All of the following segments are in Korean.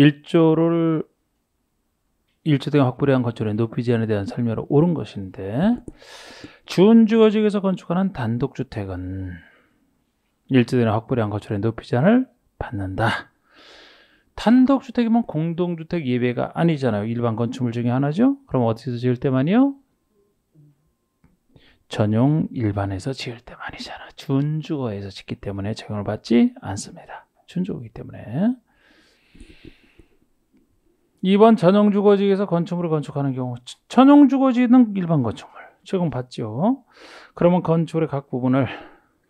1조를 1조대가 확보를 한 건축의 높이 제한에 대한 설명으로 옳은 것인데 준주거지에서 역 건축하는 단독주택은 1조대는 확보를 한 건축의 높이 제한을 받는다. 단독주택이면 공동주택 예배가 아니잖아요. 일반 건축물 중에 하나죠. 그럼 어디서 지을 때만이요? 전용 일반에서 지을 때만이잖아. 준주거에서 짓기 때문에 적용을 받지 않습니다. 준주거이기 때문에. 2번 전용주거지에서 건축물을 건축하는 경우 전용주거지는 일반 건축물 제공봤죠 그러면 건축의 각 부분을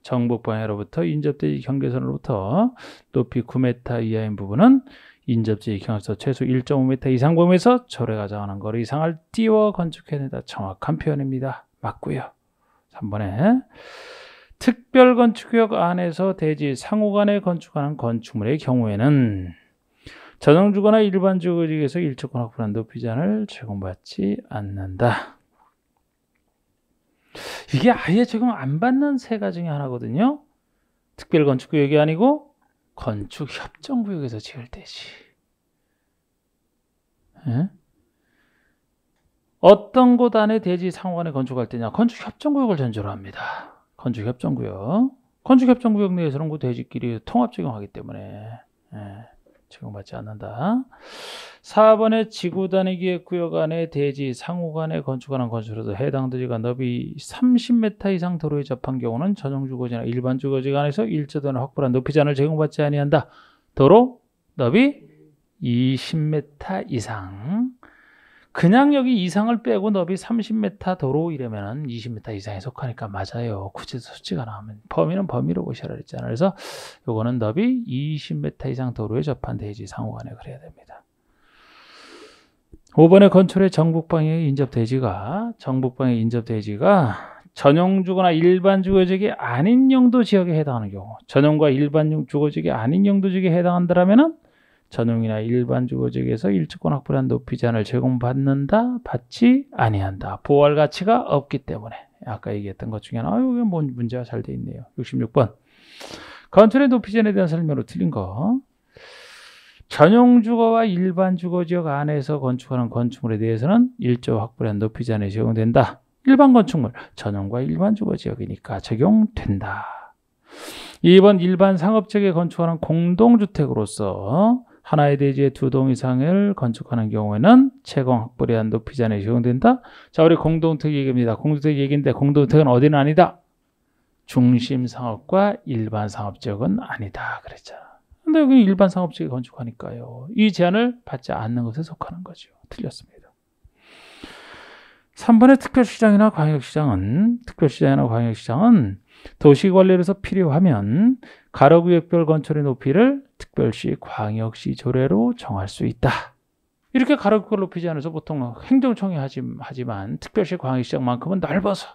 정북 방향으로부터 인접대지 경계선으로부터 높이 9m 이하인 부분은 인접지 경에서 최소 1.5m 이상 범위에서 절에가 정하는 거리 이상을 띄워 건축해낸다. 정확한 표현입니다. 맞고요. 3번에 특별 건축역 안에서 대지 상호간에 건축하는 건축물의 경우에는 전형주거나 일반주거지에서 일조권 확보한 도피전을 제공받지 않는다. 이게 아예 적용 안 받는 세가 중에 하나거든요. 특별건축구역이 아니고 건축협정구역에서 지을 때지. 에? 예? 어떤 곳 안에 대지 상호간에 건축할 때냐? 건축협정구역을 전제로 합니다. 건축협정구역. 건축협정구역 내에서는 그 대지끼리 통합 적용하기 때문에. 에. 예. 적용받지 않는다. 4번의 지구 단위기의 구역 안에 대지 상호 간의 건축하는 건축으로도 해당 도지가 너비 30m 이상 도로에 접한 경우는 전용 주거지나 일반 주거지 간에서 일제 또는 확보한 높이잔을 제공받지 아니한다. 도로 너비 20m 이상 그냥 여기 이상을 빼고 너비 30m 도로 이러면은 20m 이상에 속하니까 맞아요. 굳이 수치가 나오면 범위는 범위로 보셔라 했잖아요. 그래서 요거는 너비 20m 이상 도로에 접한 대지 상호간에 그래야 됩니다. 5번의 건축의 정북방의 향 인접 대지가 정북방의 인접 대지가 전용 주거나 일반 주거지역이 아닌 영도 지역에 해당하는 경우 전용과 일반 주거지역이 아닌 영도 지역에 해당한다면은 전용이나 일반 주거지역에서 일주권 확보한 높피 제한을 제공받는다, 받지 아니한다. 보호할 가치가 없기 때문에 아까 얘기했던 것 중에 하나, 아유 이게 뭔 문제가 잘 돼 있네요. 66번 건축의 높피제에 대한 설명으로 틀린 거. 전용 주거와 일반 주거 지역 안에서 건축하는 건축물에 대해서는 일조 확보한 높피제한제공된다 일반 건축물 전용과 일반 주거 지역이니까 적용된다. 2번 일반 상업지역에 건축하는 공동주택으로서 하나의 대지에 두 동 이상을 건축하는 경우에는 채공 확보리한 높이 제한 적용된다. 자, 우리 공동택 얘기입니다. 공동택 얘기인데 공동택은 어디는 아니다. 중심 상업과 일반 상업 지역은 아니다 그랬죠 근데 여기 일반 상업 지역에 건축하니까요. 이 제한을 받지 않는 것에 속하는 거죠. 틀렸습니다. 3번의 특별시장이나 광역시장은 특별시장이나 광역시장은 도시관리에서 필요하면 가로구역별 건축의 높이를 특별시, 광역시 조례로 정할 수 있다. 이렇게 가로국을 높이지 않아서 보통 행정청이 하지, 만 특별시 광역시장만큼은 넓어서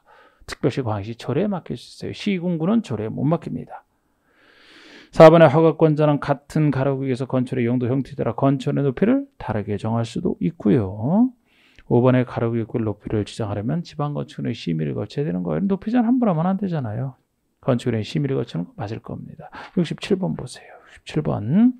특별시 광역시 조례에 맡길 수 있어요. 시군구는 조례에 못 맡깁니다. 4번의 허가권자는 같은 가로국에서 건축의 용도 형태에 따라 건축의 높이를 다르게 정할 수도 있고요. 5번의 가로구역의 높이를 지정하려면 지방건축의 심의를 거쳐야 되는 거예요. 높이 전 함부로 하면 안 되잖아요. 건축의 심의를 거치는 거 맞을 겁니다. 67번 보세요. 17번.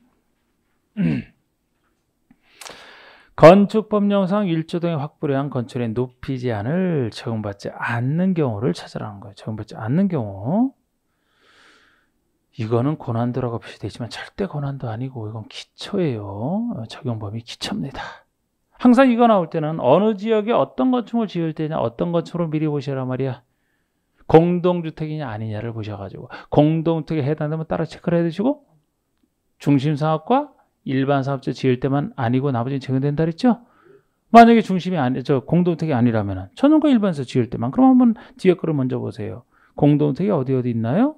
건축법령상 1조동의 확보를 위한 건축의 높이 제한을 적용받지 않는 경우를 찾으라는 거예요. 적용받지 않는 경우. 이거는 권한도라고 표시되지만 절대 권한도 아니고 이건 기초예요. 적용 범위 기초입니다. 항상 이거 나올 때는 어느 지역에 어떤 건축을 지을 때냐 어떤 건축으 미리 보시란 말이야. 공동주택이냐 아니냐를 보셔가지고 공동주택에 해당되면 따로 체크를 해두시고 중심 사업과 일반 사업자 지을 때만 아니고 나머지는 적용된다 그랬죠? 만약에 중심이 아니, 저 공동택이 아니라면 전원과 일반서 지을 때만. 그럼 한번 뒤에 거를 먼저 보세요. 공동택이 어디 어디 있나요?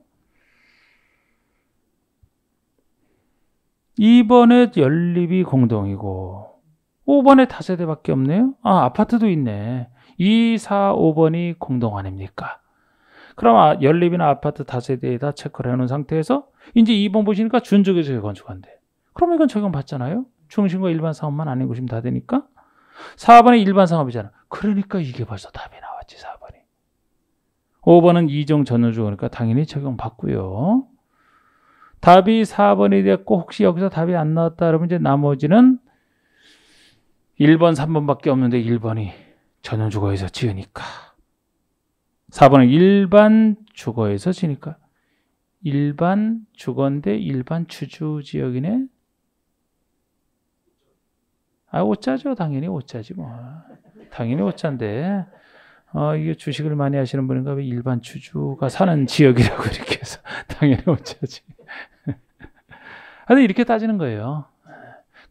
2번에 연립이 공동이고 5번에 다세대밖에 없네요. 아, 아파트도 있네. 2, 4, 5번이 공동 아닙니까? 그럼 아, 연립이나 아파트 다세대에 다 체크를 해놓은 상태에서 이제 2번 보시니까 준조기지에 건축한대. 그럼 이건 적용받잖아요. 중심과 일반 사업만 아닌 곳이면 다 되니까. 4번이 일반 사업이잖아. 그러니까 이게 벌써 답이 나왔지 4번이. 5번은 이종 전유주 거니까 당연히 적용받고요. 답이 4번이 됐고 혹시 여기서 답이 안 나왔다 그러면 이제 나머지는 1번, 3번밖에 없는데 1번이 전현주거에서 지으니까 4번은 일반 주거에서 지니까 일반 주거인데 일반 주주 지역이네. 아, 오짜죠. 당연히 오짜지 뭐. 당연히 오짜인데. 어, 이게 주식을 많이 하시는 분인가 왜 일반 주주가 사는 지역이라고 이렇게 해서 당연히 오짜지. 근데 이렇게 따지는 거예요.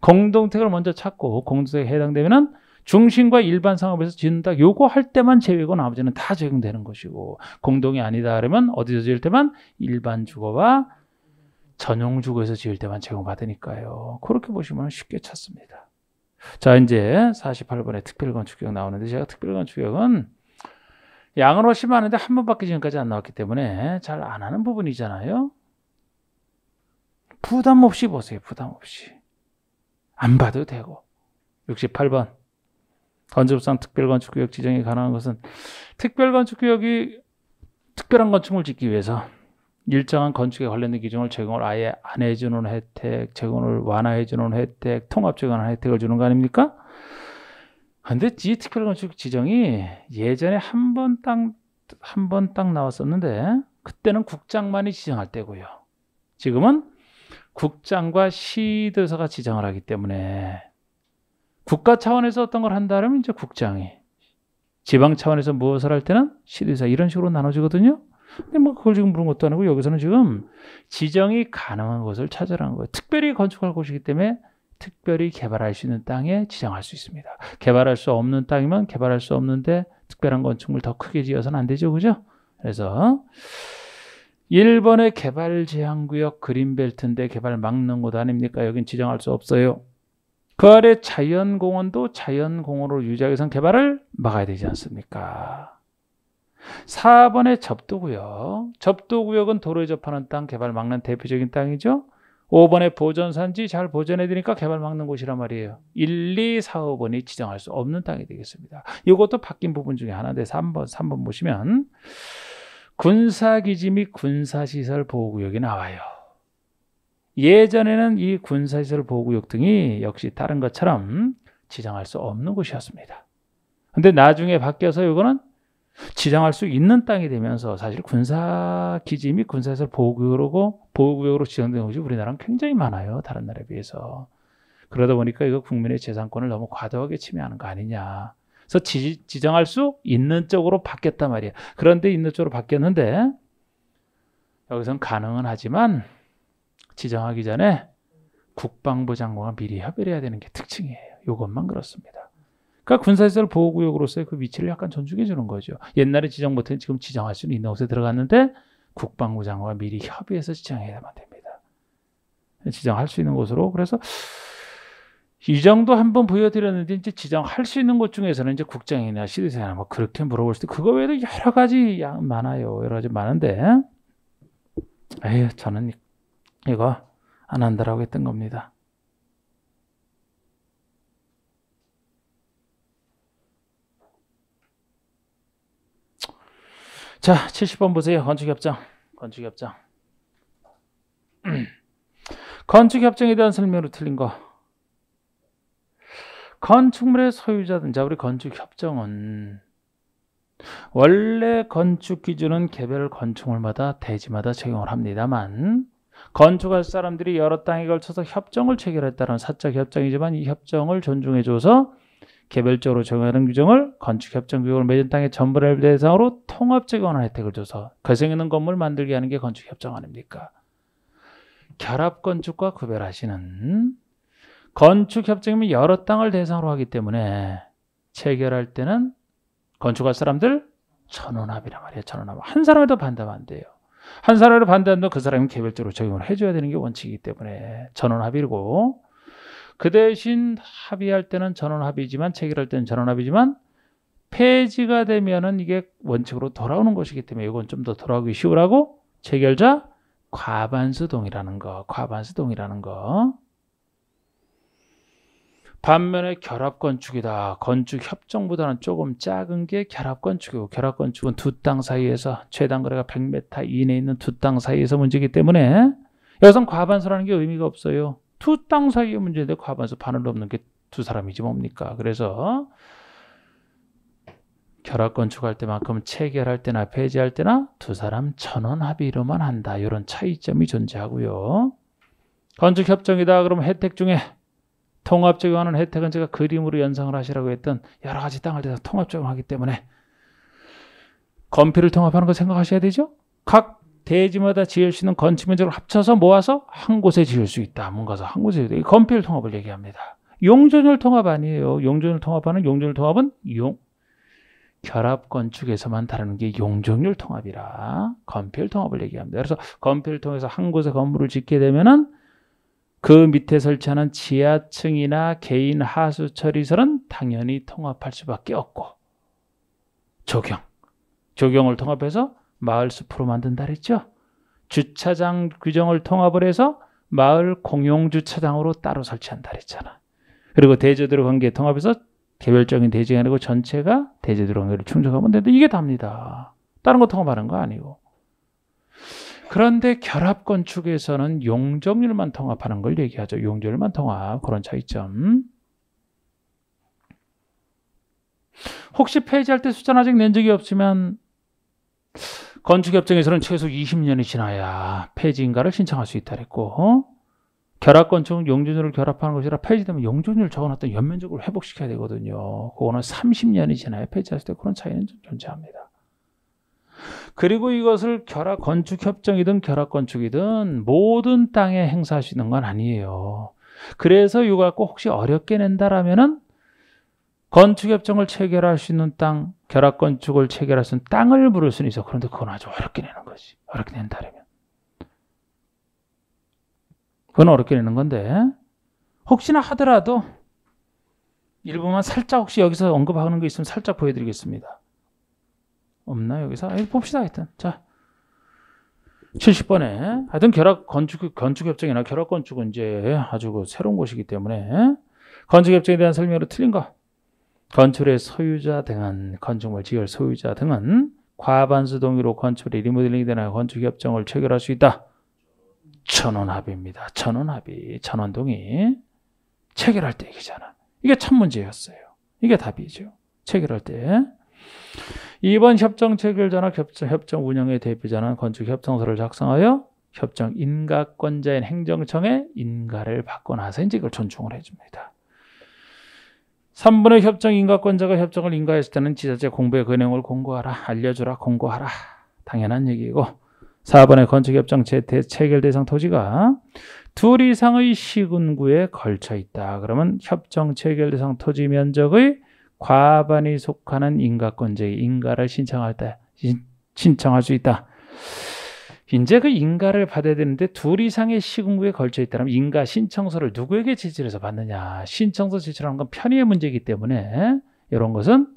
공동택을 먼저 찾고 공동택에 해당되면은 중심과 일반 상업에서 지 진다 요거 할 때만 제외고 나머지는 다 적용되는 것이고 공동이 아니다 그러면 어디서 지을 때만 일반 주거와 전용 주거에서 지을 때만 제공받으니까요. 그렇게 보시면 쉽게 찾습니다. 자 이제 48번에 특별건축경 나오는데 제가 특별건축경은 양은 훨씬 많은데 한 번밖에 지금까지 안 나왔기 때문에 잘 안 하는 부분이잖아요. 부담 없이 보세요. 부담 없이. 안 봐도 되고. 68번. 건재법상 특별건축구역 지정이 가능한 것은 특별건축구역이 특별한 건축물 짓기 위해서 일정한 건축에 관련된 기준을 제공을 아예 안 해주는 혜택, 제공을 완화해주는 혜택, 통합적인 혜택을 주는 거 아닙니까? 근데 이 특별건축 지정이 예전에 한 번 딱, 한 번 딱 나왔었는데, 그때는 국장만이 지정할 때고요. 지금은 국장과 시도서가 지정을 하기 때문에 국가 차원에서 어떤 걸 한다면 이제 국장이 지방 차원에서 무엇을 할 때는 시의사 이런 식으로 나눠지거든요. 근데 뭐 그걸 지금 물은 것도 아니고 여기서는 지금 지정이 가능한 것을 찾으라는 거예요. 특별히 건축할 곳이기 때문에 특별히 개발할 수 있는 땅에 지정할 수 있습니다. 개발할 수 없는 땅이면 개발할 수 없는데 특별한 건축물 더 크게 지어서는 안 되죠. 그죠? 그래서 1번의 개발 제한구역 그린벨트인데 개발 막는 곳 아닙니까? 여긴 지정할 수 없어요. 그 아래 자연공원도 자연공원으로 유지하기 위해서 개발을 막아야 되지 않습니까? 4번의 접두구역접두구역은 도로에 접하는 땅, 개발 막는 대표적인 땅이죠. 5번의 보전산지잘보전해드니까 개발 막는 곳이란 말이에요. 1, 2, 4, 5번이 지정할 수 없는 땅이 되겠습니다. 이것도 바뀐 부분 중에 하나인데 3번, 3번 보시면 군사기지 및 군사시설 보호구역이 나와요. 예전에는 이 군사시설 보호구역 등이 역시 다른 것처럼 지정할 수 없는 곳이었습니다. 근데 나중에 바뀌어서 이거는 지정할 수 있는 땅이 되면서 사실 군사기지 및 군사시설 보호구역으로, 보호구역으로 지정된 곳이 우리나라는 굉장히 많아요. 다른 나라에 비해서. 그러다 보니까 이거 국민의 재산권을 너무 과도하게 침해하는 거 아니냐. 그래서 지, 정할수 있는 쪽으로 바뀌었단 말이에요. 그런데 있는 쪽으로 바뀌었는데 여기선 가능은 하지만 지정하기 전에 국방부 장관과 미리 협의를 해야 되는 게 특징이에요. 이것만 그렇습니다. 그러니까 군사시설 보호구역으로서의 그 위치를 약간 존중해 주는 거죠. 옛날에 지정 못했는 지금 지정할 수는 있는 곳에 들어갔는데 국방부 장관과 미리 협의해서 지정해야만 됩니다. 지정할 수 있는 곳으로 그래서 이 정도 한번 보여드렸는데 이제 지정할 수 있는 것 중에서는 이제 국장이나 시대생나뭐 그렇게 물어볼 수도 그거 외에도 여러 가지 많아요. 여러 가지 많은데 에휴 저는 이거 안 한다라고 했던 겁니다. 자, 70번 보세요. 건축협정. 건축협정. 건축협정에 대한 설명으로 틀린 거. 건축물의 소유자든, 자, 우리 건축협정은 원래 건축 기준은 개별 건축물마다 대지마다 적용을 합니다만 건축할 사람들이 여러 땅에 걸쳐서 협정을 체결했다는 사적 협정이지만 이 협정을 존중해줘서 개별적으로 적용하는 규정을 건축협정 규정을 맺은 땅의 전부를 대상으로 통합적 원한 혜택을 줘서 거생 있는 건물 만들게 하는 게 건축협정 아닙니까? 결합건축과 구별하시는 건축협정이면 여러 땅을 대상으로 하기 때문에 체결할 때는 건축할 사람들 천원합이란 말이에요. 천원합. 한 사람에도 반대하면 안 돼요. 한 사람을 반대하면 그 사람이 개별적으로 적용을 해줘야 되는 게 원칙이기 때문에 전원합의고 그 대신 합의할 때는 전원합의지만 체결할 때는 전원합의지만 폐지가 되면은 이게 원칙으로 돌아오는 것이기 때문에 이건 좀 더 돌아오기 쉬우라고 체결자 과반수 동이라는 거 과반수 동이라는 거 반면에 결합건축이다. 건축협정보다는 조금 작은 게 결합건축이고 결합건축은 두 땅 사이에서 최단 거래가 100m 이내에 있는 두 땅 사이에서 문제이기 때문에 여기선 과반수라는 게 의미가 없어요. 두 땅 사이의 문제인데 과반수 반을 넘는 게 두 사람이지 뭡니까. 그래서 결합건축할 때만큼 체결할 때나 폐지할 때나 두 사람 전원 합의로만 한다. 이런 차이점이 존재하고요. 건축협정이다. 그럼 혜택 중에 통합적용하는 혜택은 제가 그림으로 연상을 하시라고 했던 여러 가지 땅을 대서 통합적용하기 때문에 건폐를 통합하는 거 생각하셔야 되죠. 각 대지마다 지을 수 있는 건축 면적을 합쳐서 모아서 한 곳에 지을 수 있다. 뭔가서 한 곳에 건폐율 통합을 얘기합니다. 용존율 통합 아니에요. 용존율 통합하는 용존율 통합은 용 결합 건축에서만 다루는 게 용존율 통합이라 건폐율 통합을 얘기합니다. 그래서 건폐를 통해서 한 곳에 건물을 짓게 되면은 그 밑에 설치하는 지하층이나 개인 하수 처리설은 당연히 통합할 수밖에 없고 조경, 조경을 통합해서 마을 숲으로 만든다 그랬죠. 주차장 규정을 통합을 해서 마을 공용 주차장으로 따로 설치한다 그랬잖아. 그리고 대제도로 관계 통합해서 개별적인 대지가 아니고 전체가 대제도로 관계를 충족하면 되는데 이게 답니다. 다른 거 통합하는 거 아니고. 그런데 결합 건축에서는 용적률만 통합하는 걸 얘기하죠. 용적률만 통합 그런 차이점. 혹시 폐지할 때 수자는 아직 낸 적이 없으면 건축협정에서는 최소 20년이 지나야 폐지인가를 신청할 수 있다 그랬고 어? 결합 건축은 용적률을 결합하는 것이라 폐지되면 용적률 을 적어놨던 연면적으로 회복시켜야 되거든요. 그거는 30년이 지나야 폐지할 때 그런 차이는 좀 존재합니다. 그리고 이것을 결합 건축 협정이든 결합 건축이든 모든 땅에 행사하시는 건 아니에요. 그래서 이거 갖고 혹시 어렵게 낸다라면은 건축 협정을 체결할 수 있는 땅, 결합 건축을 체결할 수 있는 땅을 부를 수는 있어. 그런데 그건 아주 어렵게 내는 거지. 어렵게 낸다라면. 그건 어렵게 내는 건데 혹시나 하더라도 일부만 살짝 혹시 여기서 언급하는 게 있으면 살짝 보여드리겠습니다. 없나 여기서? 아, 봅시다 일단. 자. 70번에 하여튼 결합 건축 건축 협정이나 결합 건축은 이제 아주 그 새로운 것이기 때문에 건축 협정에 대한 설명으로 틀린 거. 건축의 소유자 등은 건축물 지을 소유자 등은 과반수 동의로 건축의 리모델링에 대한 건축 협정을 체결할 수 있다. 천원 합의입니다. 천원 합의, 천원 동의. 체결할 때 얘기잖아. 이게 첫 문제였어요. 이게 답이죠. 체결할 때. 2번 협정 체결자나 협정, 협정 운영의 대표자는 건축 협정서를 작성하여 협정 인가권자인 행정청에 인가를 받고 나서 이제 이걸 존중을 해줍니다. 3번의 협정 인가권자가 협정을 인가했을 때는 지자체 공부의 근행을 그 공고하라, 알려주라, 공고하라. 당연한 얘기고 4번의 건축협정 체결 대상 토지가 둘 이상의 시군구에 걸쳐 있다. 그러면 협정 체결 대상 토지 면적의 과반이 속하는 인가권자의 인가를 신청할 때 신청할 수 있다. 이제 그 인가를 받아야 되는데 둘 이상의 시군구에 걸쳐 있다면 인가 신청서를 누구에게 제출해서 받느냐 신청서 제출하는 건 편의의 문제이기 때문에 이런 것은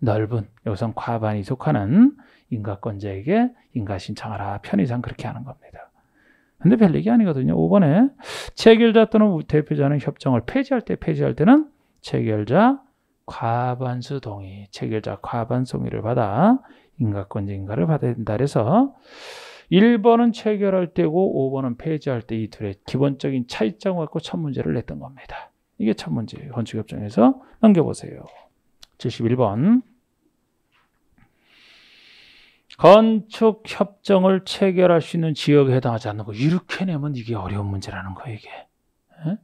넓은 여기선 과반이 속하는 인가권자에게 인가 신청하라 편의상 그렇게 하는 겁니다 근데 별 얘기 아니거든요 5번에 체결자 또는 대표자는 협정을 폐지할 때 폐지할 때는 체결자 과반수 동의, 체결자 과반수 동의를 받아 인가권자 인가를 받아야 된다 그래서 1번은 체결할 때고 5번은 폐지할 때 이 둘의 기본적인 차이점을 갖고 첫 문제를 냈던 겁니다. 이게 첫 문제예요. 건축협정에서 넘겨보세요. 71번 건축협정을 체결할 수 있는 지역에 해당하지 않는 거 이렇게 내면 이게 어려운 문제라는 거 이게 에?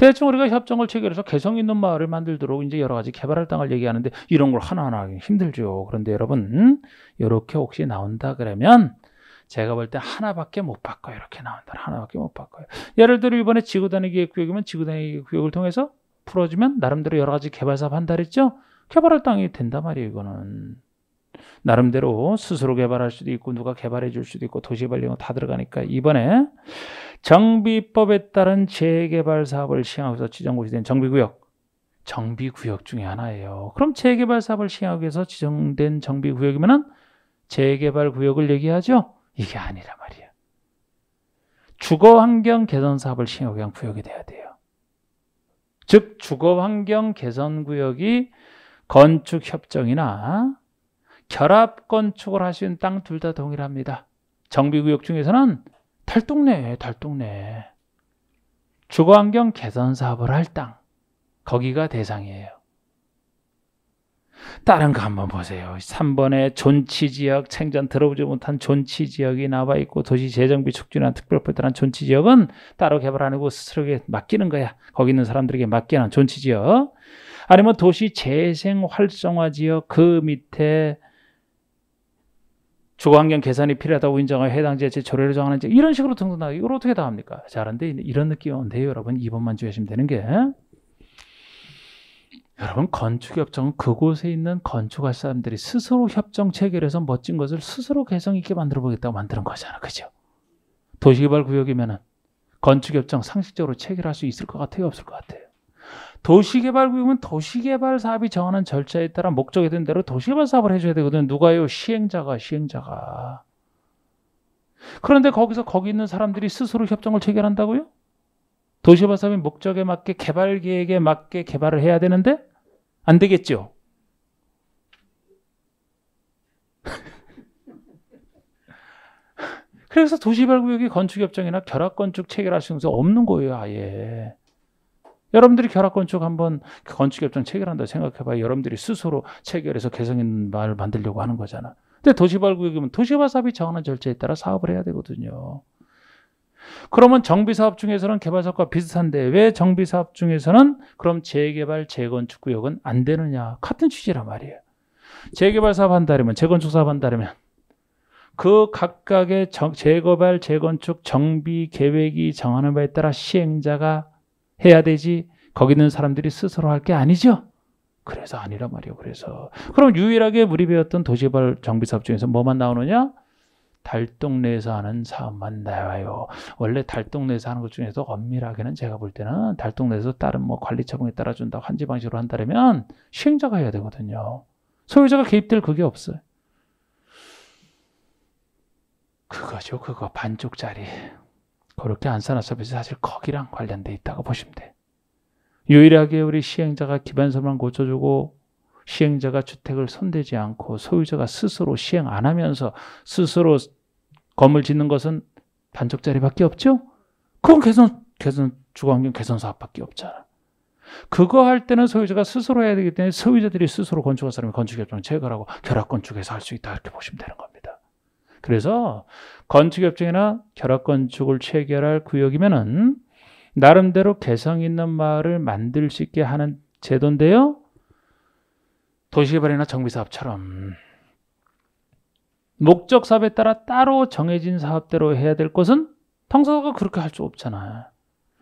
대충 우리가 협정을 체결해서 개성 있는 마을을 만들도록 이제 여러 가지 개발할 땅을 얘기하는데 이런 걸 하나하나 하기 힘들죠. 그런데 여러분 이렇게 혹시 나온다 그러면 제가 볼 때 하나밖에 못 바꿔요. 이렇게 나온다. 하나밖에 못 바꿔요. 예를 들어 이번에 지구단위 계획구역이면 지구단위 계획 구역을 통해서 풀어주면 나름대로 여러 가지 개발 사업 한다 그랬죠? 개발할 땅이 된다 말이에요. 이거는. 나름대로 스스로 개발할 수도 있고 누가 개발해 줄 수도 있고 도시개발령은 다 들어가니까 이번에 정비법에 따른 재개발 사업을 시행하고서 지정고시 된 정비구역 정비구역 중에 하나예요. 그럼 재개발 사업을 시행하기 위해서 지정된 정비구역이면 재개발 구역을 얘기하죠? 이게 아니란 말이에요 주거환경 개선 사업을 시행하기 위한 구역이 돼야 돼요. 즉 주거환경 개선 구역이 건축협정이나 결합건축을 할 수 있는 땅 둘 다 동일합니다. 정비구역 중에서는 달동네에 달동네. 주거환경 개선 사업을 할 땅. 거기가 대상이에요. 다른 거 한번 보세요. 3번에 존치지역, 생전 들어보지 못한 존치지역이 나와 있고 도시재정비 촉진한 특별포대한 존치지역은 따로 개발 안 하고 스스로에게 맡기는 거야. 거기 있는 사람들에게 맡기는 존치지역. 아니면 도시재생활성화지역 그 밑에 주거환경 개선이 필요하다고 인정하여 해당 지자체 조례를 정하는 지 이런 식으로 등등하고 이걸 어떻게 다 합니까? 잘 그런데 이런 느낌인데요, 이 여러분. 2번만 주의하시면 되는 게 여러분 건축협정은 그곳에 있는 건축할 사람들이 스스로 협정 체결해서 멋진 것을 스스로 개성 있게 만들어 보겠다고 만드는 거잖아, 그죠? 도시개발구역이면은 건축협정 상식적으로 체결할 수 있을 것 같아요, 없을 것 같아요? 도시개발구역은 도시개발 사업이 정하는 절차에 따라 목적에 든 대로 도시개발 사업을 해줘야 되거든. 누가요? 시행자가, 시행자가. 그런데 거기서 거기 있는 사람들이 스스로 협정을 체결한다고요? 도시개발 사업이 목적에 맞게 개발 계획에 맞게 개발을 해야 되는데 안 되겠죠. 그래서 도시개발구역이 건축협정이나 결합건축 체결할 수 없는 거예요, 아예. 여러분들이 결합건축 한번 그 건축협정 체결한다 생각해봐요. 여러분들이 스스로 체결해서 개성 있는 마을 만들려고 하는 거잖아. 근데 도시발구역이면 도시발 사업이 정하는 절차에 따라 사업을 해야 되거든요. 그러면 정비사업 중에서는 개발사업과 비슷한데 왜 정비사업 중에서는 그럼 재개발, 재건축 구역은 안 되느냐. 같은 취지란 말이에요. 재개발 사업 한다면, 재건축 사업 한다면 그 각각의 정, 재개발, 재건축, 정비 계획이 정하는 바에 따라 시행자가 해야 되지 거기 있는 사람들이 스스로 할 게 아니죠. 그래서 아니란 말이에요. 그래서 그럼 유일하게 무리배였던 도시발 정비사업 중에서 뭐만 나오느냐? 달동네에서 하는 사업만 나와요. 원래 달동네에서 하는 것 중에서 엄밀하게는 제가 볼 때는 달동네에서 다른 뭐 관리 처분에 따라 준다 환지 방식으로 한다면 시행자가 해야 되거든요. 소유자가 개입될 그게 없어요. 그거죠, 그거 반쪽짜리. 그렇게 안산화 서비스 사실 거기랑 관련돼 있다고 보시면 돼. 유일하게 우리 시행자가 기반서만 고쳐주고 시행자가 주택을 손대지 않고 소유자가 스스로 시행 안 하면서 스스로 건물 짓는 것은 반쪽짜리밖에 없죠? 그건 개선, 개선, 주거환경 개선 사업밖에 없잖아. 그거 할 때는 소유자가 스스로 해야 되기 때문에 소유자들이 스스로 건축한 사람이 건축협정을 체결하고 결합건축해서 할 수 있다 이렇게 보시면 되는 겁니다. 그래서 건축협정이나 결합건축을 체결할 구역이면은 나름대로 개성 있는 마을을 만들 수 있게 하는 제도인데요. 도시개발이나 정비사업처럼 목적 사업에 따라 따로 정해진 사업대로 해야 될 것은 당사자가 그렇게 할 수 없잖아.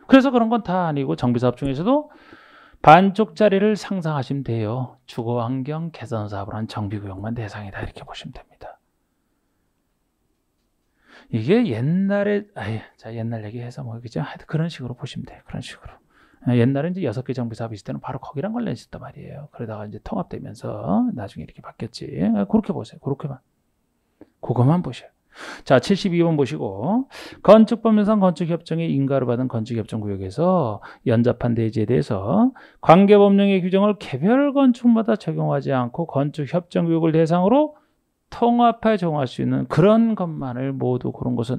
그래서 그런 건 다 아니고 정비사업 중에서도 반쪽짜리를 상상하시면 돼요. 주거환경 개선 사업을 한 정비구역만 대상이다 이렇게 보시면 됩니다. 이게 옛날에 아예 자 옛날 얘기해서 뭐그죠 하여튼 그런 식으로 보시면 돼요 그런 식으로 아, 옛날에 이제 여섯 개 정부 사업 있을 때는 바로 거기랑 관련이 있었단 말이에요 그러다가 이제 통합되면서 나중에 이렇게 바뀌었지 아, 그렇게 보세요 그렇게만 그것만 보셔요 자, 72번 보시고 건축법률상 건축협정의 인가를 받은 건축협정 구역에서 연접한 대지에 대해서 관계법령의 규정을 개별 건축마다 적용하지 않고 건축협정 구역을 대상으로 통합하여 정할 수 있는 그런 것만을 모두 고른 것은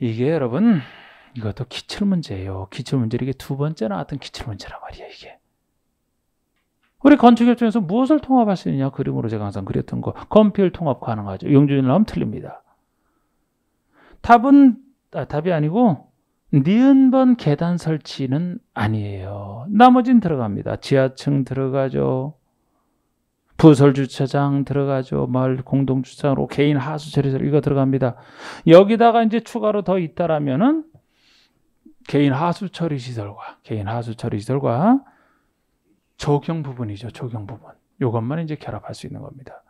이게 여러분 이것도 기출 문제예요. 기출 문제를 이게 두 번째 나왔던 기출 문제란 말이에요. 이게 우리 건축협정에서 무엇을 통합할 수 있느냐 그림으로 제가 항상 그렸던 거 건필 통합 가능하죠. 용준이 나오면 틀립니다. 답은 아, 답이 아니고 니은번 계단 설치는 아니에요. 나머진 들어갑니다. 지하층 들어가죠. 부설 주차장 들어가죠. 마을 공동 주차장으로 개인 하수 처리설 이거 들어갑니다. 여기다가 이제 추가로 더 있다라면은 개인 하수 처리 시설과 개인 하수 처리 시설과 조경 부분이죠. 조경 부분. 요것만 이제 결합할 수 있는 겁니다.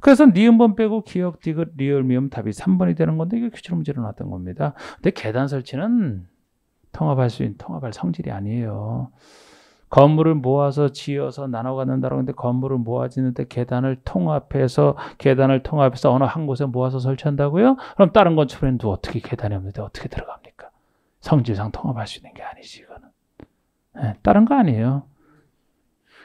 그래서 니은번 빼고 기억, 디귿, 리얼, 미음 답이 3번이 되는 건데 이게 기출 문제로 나왔던 겁니다. 근데 계단 설치는 통합할 수 있는 통합할 성질이 아니에요. 건물을 모아서 지어서 나눠 갖는다라고 하는데 건물을 모아지는데 계단을 통합해서 계단을 통합해서 어느 한 곳에 모아서 설치한다고요? 그럼 다른 건축에는 물 어떻게 계단이 없는데 어떻게 들어갑니까? 성질상 통합할 수 있는 게 아니지 이거는. 네, 다른 거 아니에요.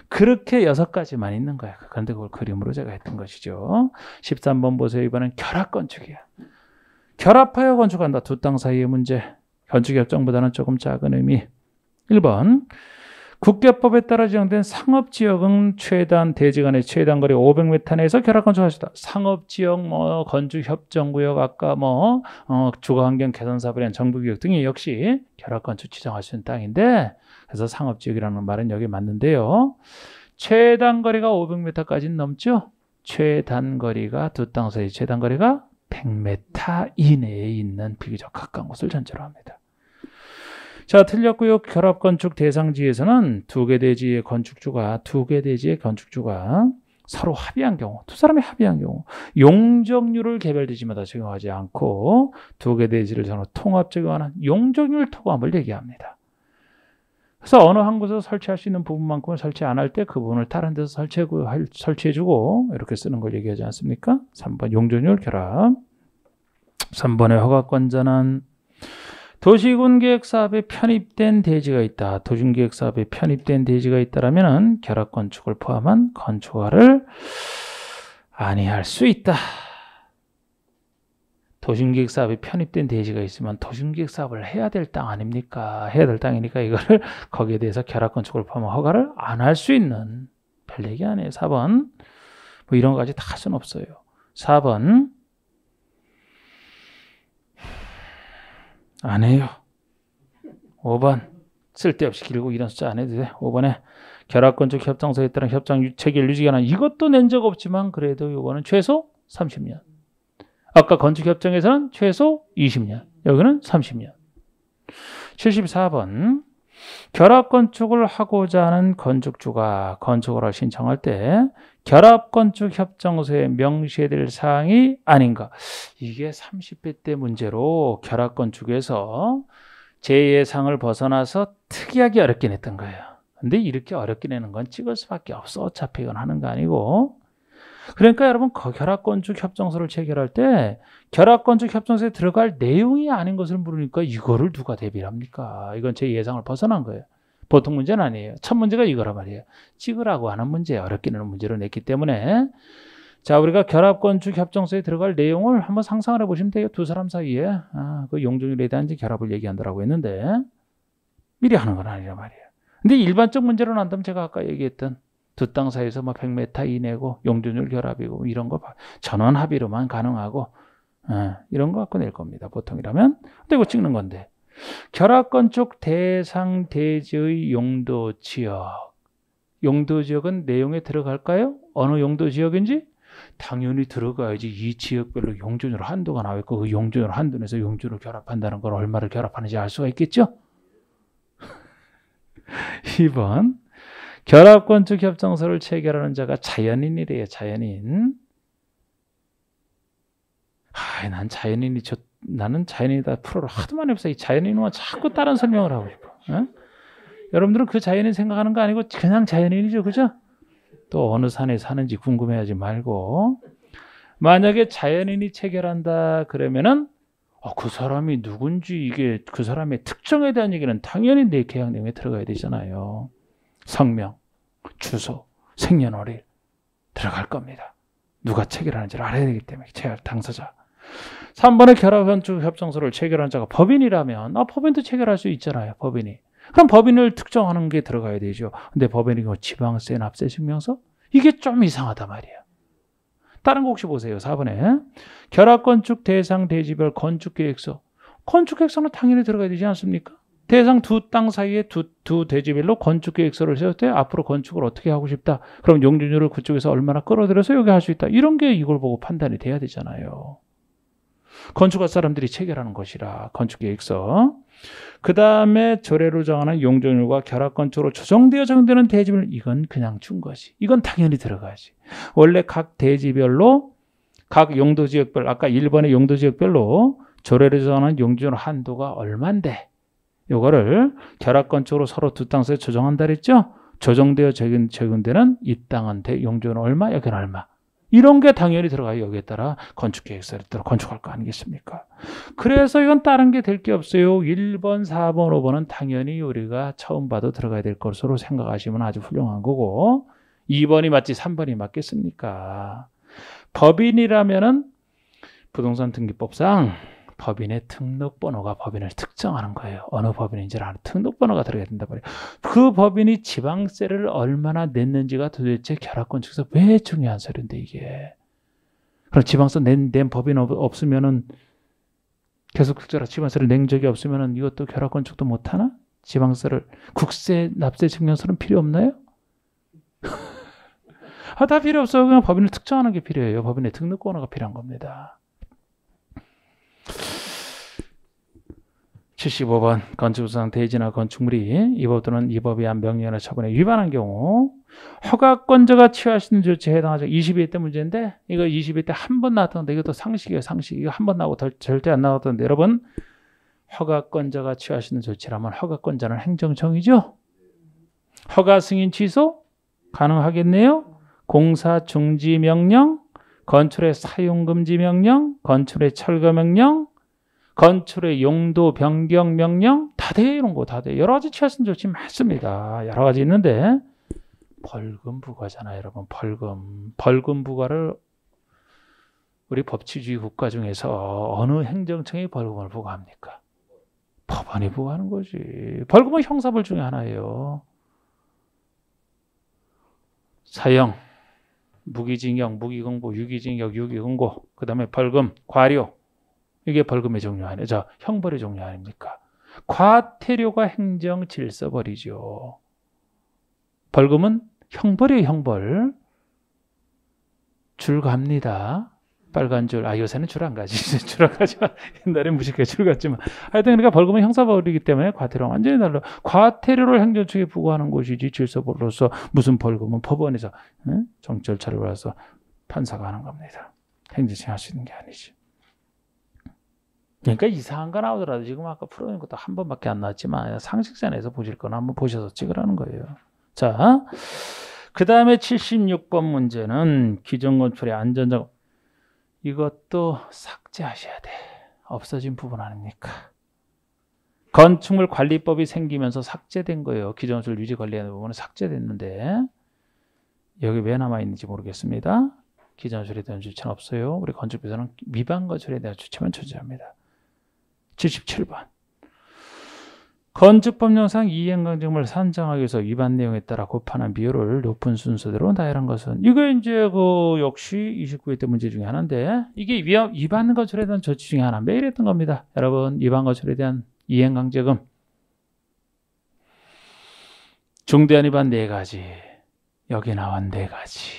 그렇게 여섯 가지만 있는 거야. 그런데 그걸 그림으로 제가 했던 것이죠. 13번 보세요. 이번엔 결합 건축이야. 결합하여 건축한다. 두 땅 사이의 문제. 건축협정보다는 조금 작은 의미. 1번. 국계법에 따라 지정된 상업지역은 최단 대지간의 최단거리 500m 내에서 결합건축할 수다 상업지역, 뭐 건축협정구역, 아까 뭐 어, 주거환경 개선사업이란 정부구역 등이 역시 결합건축 지정할 수 있는 땅인데 그래서 상업지역이라는 말은 여기 맞는데요. 최단거리가 500m까지는 넘죠. 최단거리가 두 땅 사이 최단거리가 100m 이내에 있는 비교적 가까운 곳을 전제로 합니다. 자, 틀렸고요. 결합건축 대상지에서는 두 개 대지의 건축주가 두 개 대지의 건축주가 서로 합의한 경우, 두 사람이 합의한 경우 용적률을 개별 대지마다 적용하지 않고 두 개 대지를 서로 통합 적용하는 용적률 통합을 얘기합니다. 그래서 어느 한 곳에서 설치할 수 있는 부분만큼을 설치 안 할 때 그 부분을 다른 데서 설치하고, 설치해주고 이렇게 쓰는 걸 얘기하지 않습니까? 3번 용적률 결합 3번의 허가권자는 도시군계획사업에 편입된 대지가 있다. 도시군계획사업에 편입된 대지가 있다라면은 결합건축을 포함한 건축화를 아니할 수 있다. 도시계획사업에 편입된 대지가 있으면 도시계획사업을 해야 될 땅 아닙니까? 해야 될 땅이니까 이거를 거기에 대해서 결합건축을 포함한 허가를 안 할 수 있는 별 얘기 아니에요. 4번 뭐 이런 거까지 다 할 수는 없어요. 4번 안 해요. 5번 쓸데없이 길고 이런 숫자 안 해도 돼. 5번에 결합건축 협정서에 따른 협정 체결 유지기한은 이것도 낸 적 없지만 그래도 이거는 최소 30년. 아까 건축협정에서는 최소 20년. 여기는 30년. 74번 결합건축을 하고자 하는 건축주가 건축을 신청할 때 결합건축협정서에 명시될 사항이 아닌가. 이게 30회 때 문제로 결합건축에서 제예상을 벗어나서 특이하게 어렵게 냈던 거예요. 근데 이렇게 어렵게 내는 건 찍을 수밖에 없어. 어차피 이건 하는 거 아니고. 그러니까 여러분 결합건축 협정서를 체결할 때 결합건축 협정서에 들어갈 내용이 아닌 것을 물으니까 이거를 누가 대비합니까? 이건 제 예상을 벗어난 거예요. 보통 문제는 아니에요. 첫 문제가 이거란 말이에요. 찍으라고 하는 문제, 어렵게 내는 문제로 냈기 때문에 자, 우리가 결합건축 협정서에 들어갈 내용을 한번 상상을 해보시면 돼요. 두 사람 사이에 아, 그 용적률에 대한 결합을 얘기한다라고 했는데 미리 하는 건 아니란 말이에요. 근데 일반적 문제로 난다면 제가 아까 얘기했던 두 땅 사이에서 뭐 100m 이내고 용적률 결합이고 이런 거 전원 합의로만 가능하고 아, 이런 거 갖고 낼 겁니다. 보통이라면. 근데 이거 찍는 건데 결합건축 대상 대지의 용도 지역. 용도 지역은 내용에 들어갈까요? 어느 용도 지역인지? 당연히 들어가야지 이 지역별로 용적률 한도가 나와 있고 그 용적률 한도에서 용적을 결합한다는 걸 얼마를 결합하는지 알 수가 있겠죠? 2번 결합건축협정서를 체결하는 자가 자연인이래요. 자연인. 아, 난 자연인이 좋다. 나는 자연인이다 프로를 하도만 해보세이 자연인은 자꾸 다른 설명을 하고 싶어. 어? 여러분들은 그 자연인 생각하는 거 아니고 그냥 자연인이죠. 그죠? 또 어느 산에 사는지 궁금해하지 말고 만약에 자연인이 체결한다 그러면은 어, 그 사람이 누군지 이게 그 사람의 특정에 대한 얘기는 당연히 내 계약 내용에 들어가야 되잖아요. 성명, 주소, 생년월일 들어갈 겁니다. 누가 체결하는지를 알아야 되기 때문에 체결 당사자. 3번의 결합건축협정서를 체결한 자가 법인이라면 아, 법인도 체결할 수 있잖아요. 법인이. 그럼 법인을 특정하는 게 들어가야 되죠. 근데 법인이 뭐 그 지방세, 납세 증명서? 이게 좀 이상하단 말이에요. 다른 거 혹시 보세요. 4번에 결합건축 대상 대지별 건축계획서 건축계획서는 당연히 들어가야 되지 않습니까? 대상 두 땅 사이에 두, 두 대지별로 건축계획서를 세울 때 앞으로 건축을 어떻게 하고 싶다. 그럼 용적율을 그쪽에서 얼마나 끌어들여서 여기 할 수 있다. 이런 게 이걸 보고 판단이 돼야 되잖아요. 건축학 사람들이 체결하는 것이라 건축계획서 그 다음에 조례로 정하는 용적률과 결합건축으로 조정되어 적용되는 대지별 이건 그냥 준 거지 이건 당연히 들어가지 원래 각 대지별로 각 용도지역별 아까 1번의 용도지역별로 조례로 정하는 용적률 한도가 얼만데 요거를 결합건축으로 서로 두 땅에서 조정한다 그랬죠 조정되어 적용되는 이 땅은 용적률 얼마 여기는 얼마 이런 게 당연히 들어가요. 여기에 따라 건축계획서에 따라 건축할 거 아니겠습니까? 그래서 이건 다른 게 될 게 없어요. 1번, 4번, 5번은 당연히 우리가 처음 봐도 들어가야 될 것으로 생각하시면 아주 훌륭한 거고 2번이 맞지 3번이 맞겠습니까? 법인이라면은 부동산 등기법상 법인의 등록번호가 법인을 특정하는 거예요. 어느 법인인지를 아는 등록번호가 들어가야 된단 말이에요. 그 법인이 지방세를 얼마나 냈는지가 도대체 결합권 측에서 왜 중요한 소리인데 이게. 그럼 지방세 낸, 낸 법인 없, 으면은 계속 국세라 지방세를 낸 적이 없으면은 이것도 결합권 측도 못 하나? 지방세를 국세 납세 증명서는 필요 없나요? 아, 다 필요 없어요. 그냥 법인을 특정하는 게 필요해요. 법인의 등록번호가 필요한 겁니다. 75번 건축상 대지나 건축물이 이 법 또는 이 법에 한 명령이나 처분에 위반한 경우 허가권자가 취할수있는 조치에 해당하죠. 22회 때 문제인데 이거 22회 때한 번 나왔던데 이것도 상식이에요. 상식. 이거 한 번 나오고 덜, 절대 안 나왔던데 여러분 허가권자가 취할수있는 조치라면 허가권자는 행정청이죠. 허가 승인 취소 가능하겠네요. 공사 중지 명령 건축의 사용금지 명령, 건축의 철거 명령, 건축의 용도 변경 명령 다돼 이런 거 다 돼. 여러 가지 취 최선 조치 많습니다. 여러 가지 있는데 벌금 부과잖아요, 여러분. 벌금. 벌금 부과를 우리 법치주의 국가 중에서 어느 행정청이 벌금을 부과합니까? 법원이 부과하는 거지. 벌금은 형사벌 중에 하나예요. 사형 무기징역, 무기공고, 유기징역, 유기공고, 그 다음에 벌금, 과료. 이게 벌금의 종류 아니에요. 자, 형벌의 종류 아닙니까? 과태료가 행정 질서벌이죠. 벌금은 형벌이에요, 형벌. 줄 갑니다. 빨간 줄, 아, 요새는 줄 안 가지. 줄 안 가지만, 옛날엔 무식해 줄 갔지만. 하여튼, 그러니까 벌금은 형사벌이기 때문에 과태료랑 완전히 달라. 과태료를 행정처에 부과하는 것이지 질서벌로서 무슨 벌금은 법원에서, 응? 정절차를 와서 판사가 하는 겁니다. 행정처 할수 있는 게 아니지. 그러니까 이상한 거 나오더라도 지금 아까 풀어낸 것도 한 번밖에 안 나왔지만 상식선에서 보실 거는 한번 보셔서 찍으라는 거예요. 자, 그 다음에 76번 문제는 기존 건축의 안전적 이것도 삭제하셔야 돼. 없어진 부분 아닙니까? 건축물 관리법이 생기면서 삭제된 거예요. 기존술 유지 관리하는 부분은 삭제됐는데 여기 왜 남아있는지 모르겠습니다. 기존술에 대한 주체는 없어요. 우리 건축비서는 미반 건설에 대한 주체만 존재합니다. 77번. 건축법령상 이행강정을 산정하기 위해서 위반 내용에 따라 곱하는 비율을 높은 순서대로 나열한 것은 이게 이제 그 역시 29회 때 문제 중에 하나인데 이게 위반 거절에 대한 조치 중에 하나 매일 했던 겁니다. 여러분 위반 거절에 대한 이행강제금 중대한 위반 4가지 여기 나온 4가지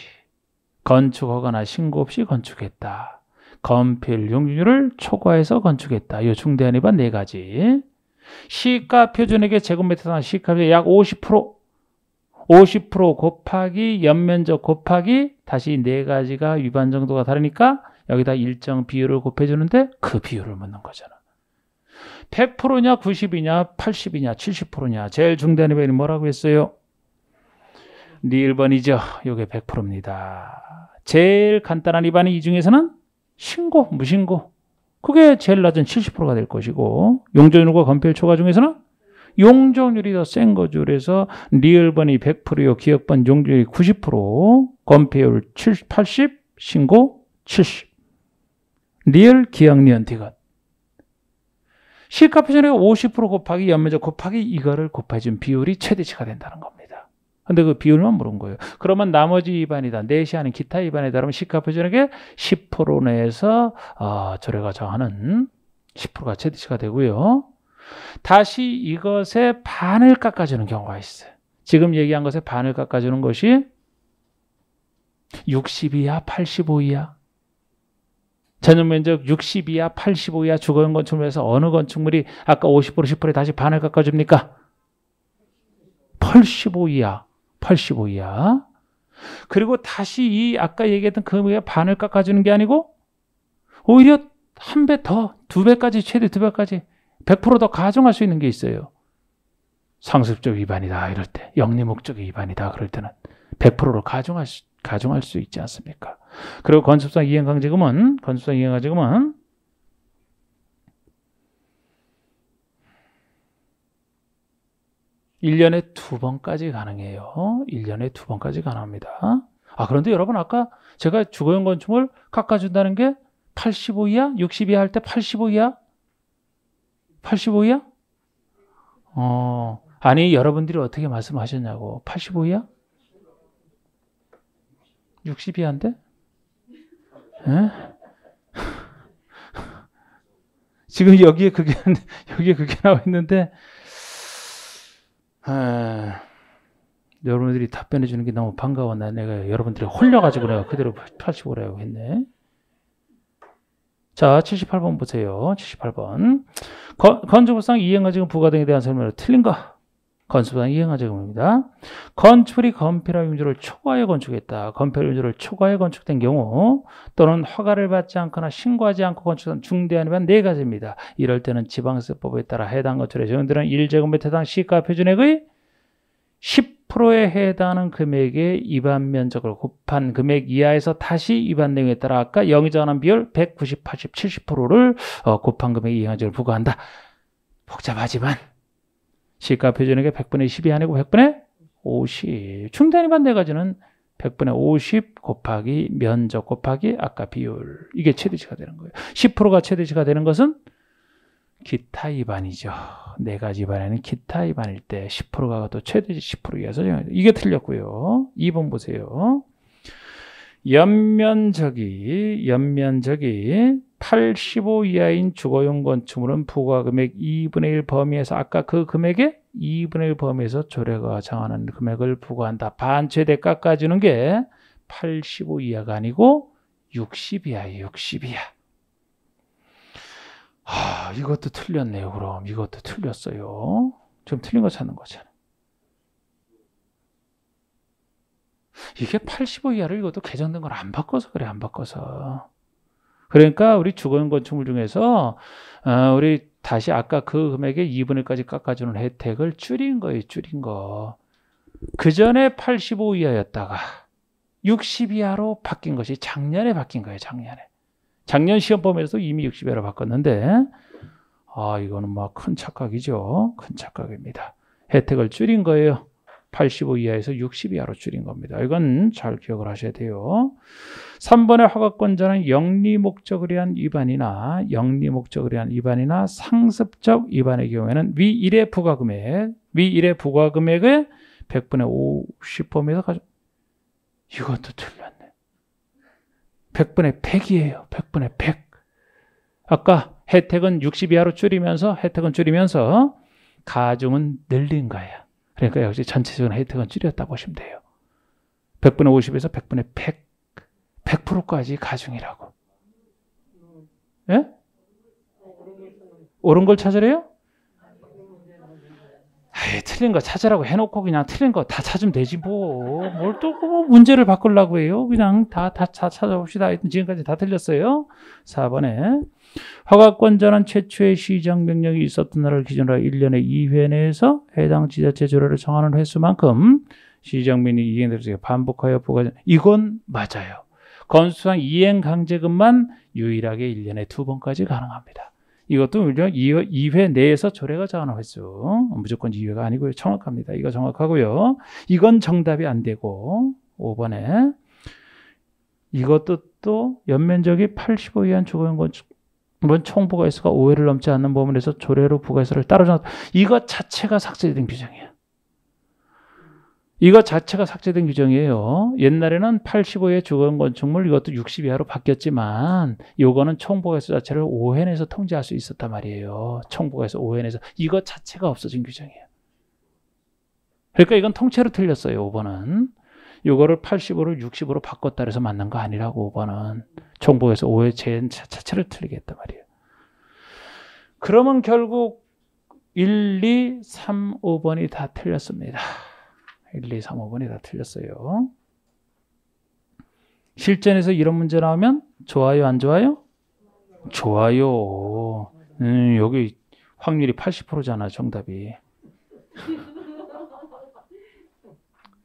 건축허가나 신고 없이 건축했다. 건필 용률을 초과해서 건축했다. 이 중대한 위반 4가지 시가 표준액의 제곱미터당 시가의 약 50% 50% 곱하기 연면적 곱하기 다시 네 가지가 위반 정도가 다르니까 여기다 일정 비율을 곱해주는데 그 비율을 묻는 거잖아. 100%냐 90이냐 80이냐 70%냐 제일 중대 한 의미는 뭐라고 했어요? 네 1번이죠. 요게 100%입니다. 제일 간단한 위반이 이 중에서는 신고, 무신고 그게 제일 낮은 70%가 될 것이고 용적률과 건폐율 초과 중에서는 용적률이 더 센 거죠. 그래서 리얼번이 100%요. 기업번 용적률이 90%, 건폐율 70, 80, 신고 70. 리얼 기왕리언 디귿. 시가표준의50% 곱하기 연매적 곱하기 이거를 곱해준 비율이 최대치가 된다는 겁니다. 근데 그 비율만 물은 거예요. 그러면 나머지 위반이다. 4시하는 기타 위반이다. 그러면 시카페전액의10% 내에서 아, 조례가 정하는 10%가 최대치가 되고요. 다시 이것의 반을 깎아주는 경우가 있어요. 지금 얘기한 것의 반을 깎아주는 것이 60이야85이야 전용 면적 60이야85이야 주거용 건축물에서 어느 건축물이 아까 50% 10%에 다시 반을 깎아줍니까? 85이야 85이야. 그리고 다시 이 아까 얘기했던 금액의 그 반을 깎아주는 게 아니고 오히려 한 배 더, 두 배까지, 최대 두 배까지 100%더 가정할 수 있는 게 있어요. 상습적 위반이다 이럴 때, 영리 목적 의 위반이다 그럴 때는 100%로 가정할 수, 가정할 수 있지 않습니까? 그리고 건습상 이행강제금은 건습상 이행강제금은 1년에 두 번까지 가능해요. 1년에 두 번까지 가능합니다. 아, 그런데 여러분 아까 제가 주거용 건축물 깎아준다는 게85 이하? 60 이하 할때85 이하? 85 이하? 어, 아니, 여러분들이 어떻게 말씀하셨냐고. 85 이하? 60 이하인데? 지금 여기에 그게, 여기에 그게 나와 있는데, 아, 여러분들이 답변해 주는 게 너무 반가워. 나 내가 여러분들이 홀려가지고 내가 그대로 85라고 했네. 자, 78번 보세요. 78번. 건, 건조불상 이행과 지금 부가등에 대한 설명을 틀린 거. 건수상 이행한 제곱니다 건축이 건폐율 위조를 초과해 건축했다. 건폐율 위조를 초과해 건축된 경우 또는 허가를 받지 않거나 신고하지 않고 건축한 중대한 위반 네 가지입니다. 이럴 때는 지방세법에 따라 해당 건축의 재원들은 1제곱미터 당 시가 표준액의 10%에 해당하는 금액의 위반 면적을 곱한 금액 이하에서 다시 위반 내용에 따라 아까 영이자 관 비율 190, 80, 70%를 곱한 금액 이행한 제를 부과한다. 복잡하지만 시가 표준액의 100분의 10이 아니고 100분의 50. 충단위 반대 가지는 100분의 50 곱하기 면적 곱하기 아까 비율. 이게 최대치가 되는 거예요. 10%가 최대치가 되는 것은 기타 위반이죠. 네 가지 위반에는 기타 위반일 때 10%가 또 최대치 10% 이하서 정해져. 이게 틀렸고요. 2번 보세요. 연면적이 연면적이 85 이하인 주거용 건축물은 부과금액 2분의 1 범위에서 아까 그 금액의 2분의 1 범위에서 조례가 정하는 금액을 부과한다. 반최대가 까지는 게 85 이하가 아니고 60 이하예요. 60 이하. 하, 이것도 틀렸네요. 그럼 이것도 틀렸어요. 지금 틀린 거 찾는 거잖아. 이게 85 이하를 이것도 개정된 걸 안 바꿔서 그래. 안 바꿔서. 그러니까 우리 주거용 건축물 중에서 어, 우리 다시 아까 그 금액의 2분의 1까지 깎아주는 혜택을 줄인 거예요. 줄인 거. 그 전에 85 이하였다가 60 이하로 바뀐 것이 작년에 바뀐 거예요. 작년에. 작년 시험 범위에서 이미 60 이하로 바꿨는데 아 이거는 막 큰 착각이죠. 큰 착각입니다. 혜택을 줄인 거예요. 85 이하에서 60 이하로 줄인 겁니다. 이건 잘 기억을 하셔야 돼요. 3번의 허가권자는 영리 목적을 위한 위반이나 영리 목적을 위한 위반이나 상습적 위반의 경우에는 위 1의 부과금액, 위 1의 부과금액의 100분의 50범위에서 가져 이것도 틀렸네. 100분의 100이에요. 100분의 100. 아까 혜택은 60 이하로 줄이면서 혜택은 줄이면서 가중은 늘린 거야. 그러니까 역시 전체적인 혜택은 줄였다고 보시면 돼요. 100분의 50에서 100분의 100, 100%까지 가중이라고. 예? 옳은 걸 찾으래요? 아예 틀린 거 찾으라고 해놓고 그냥 틀린 거 다 찾으면 되지 뭐. 뭘또 그 문제를 바꾸려고 해요. 그냥 다, 다, 다 찾아봅시다. 지금까지 다 틀렸어요. 4번에. 허가권자는 최초의 시정 명령이 있었던 날을 기준으로 1년에 2회 내에서 해당 지자체 조례를 정하는 횟수만큼 시정 명령이 이행될수 반복하여 부과 이건 맞아요. 건수상 이행 강제금만 유일하게 1년에 두 번까지 가능합니다. 이것도 물론 2회, 2회 내에서 조례가 정하는 횟수 무조건 2회가 아니고요. 정확합니다. 이거 정확하고요. 이건 정답이 안 되고 5번에 이것도 또 연면적이 85위하인 주거용 건축 뭔총부가에서가 5회를 넘지 않는 보험에서 조례로 부가에서를 따로 정한 이것 자체가 삭제된 규정이에요. 이거 자체가 삭제된 규정이에요. 옛날에는 85회 주거 건축물 이것도 60 이하로 바뀌었지만 요거는 총보가에서 자체를 5회에서 통제할 수 있었단 말이에요. 총보가에서 5회에서 이거 자체가 없어진 규정이에요. 그러니까 이건 통째로 틀렸어요. 5번은. 요거를 80으로 60으로 바꿨다 해서 맞는 거 아니라고 5번은 정보에서 오해 제인 자체를 틀리겠단 말이에요. 그러면 결국 1, 2, 3, 5번이 다 틀렸습니다. 1, 2, 3, 5번이 다 틀렸어요. 실전에서 이런 문제 나오면 좋아요, 안 좋아요? 좋아요. 음, 여기 확률이 80%잖아, 정답이.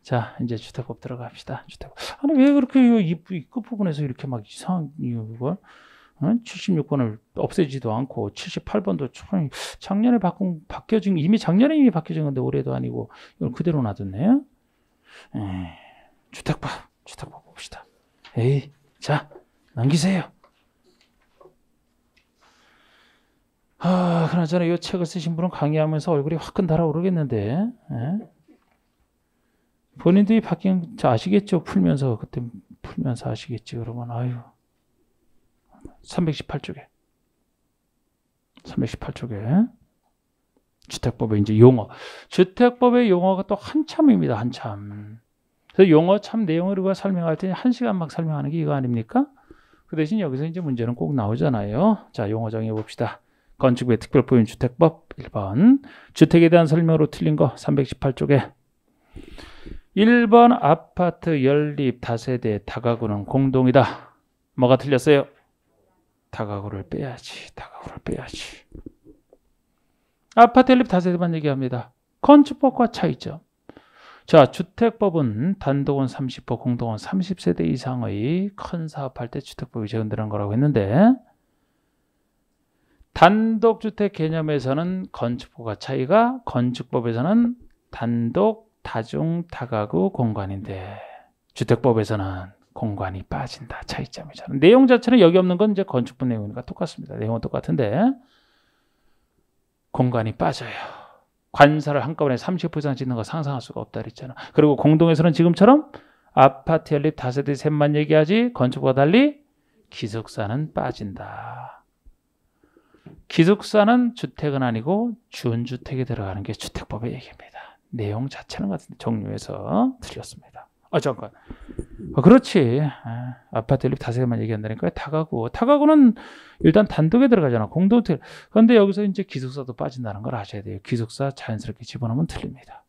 자, 이제 주택법 들어갑시다. 주택 아니, 왜 그렇게 이 끝부분에서 이렇게 막 이상한 이걸? 어? 76번을 없애지도 않고 78번도 참, 작년에 바꾼 바뀌어진 이미 작년에 이미 바뀌어진 건데 올해도 아니고 이걸 그대로 놔뒀네요. 예. 주택법 주택법 봅시다. 에이 자 남기세요. 아 그나저나 이 책을 쓰신 분은 강의하면서 얼굴이 화끈 달아오르겠는데. 에? 예? 본인들이 바뀐 자 아시겠죠? 풀면서 그때 풀면서 아시겠지 그러면 아유 318쪽에 318쪽에 주택법의 이제 용어 주택법의 용어가 또 한참입니다 한참 그래서 용어 참 내용을 우리가 설명할 때1 시간 막 설명하는 게 이거 아닙니까? 그 대신 여기서 이제 문제는 꼭 나오잖아요 자 용어 정해 봅시다 건축의 특별법인 주택법 1번 주택에 대한 설명으로 틀린 거 318쪽에 1번 아파트 연립 다세대 다가구는 공동이다. 뭐가 틀렸어요? 다가구를 빼야지. 다가구를 빼야지. 아파트 연립 다세대만 얘기합니다. 건축법과 차이점. 자, 주택법은 단독은 30호, 공동은 30세대 이상의 큰 사업할 때 주택법이 적용되는 거라고 했는데 단독주택 개념에서는 건축법과 차이가 건축법에서는 단독 다중 다가구 공간인데 주택법에서는 공간이 빠진다 차이점이죠. 내용 자체는 여기 없는 건 이제 건축법 내용이니까 똑같습니다. 내용은 똑같은데 공간이 빠져요. 관사를 한꺼번에 30% 이상 짓는 거 상상할 수가 없다 그랬잖아. 그리고 공동에서는 지금처럼 아파트 연립 다세대 셋만 얘기하지 건축과 달리 기숙사는 빠진다. 기숙사는 주택은 아니고 준주택에 들어가는 게 주택법의 얘기입니다. 내용 자체는 같은데 종류에서 틀렸습니다. 아 잠깐. 아, 그렇지. 아, 파트 립 다세만 얘기한다니까요. 타가구. 타가구는 일단 단독에 들어가잖아. 공동택. 그런데 여기서 이제 기숙사도 빠진다는 걸 아셔야 돼요. 기숙사 자연스럽게 집어넣으면 틀립니다.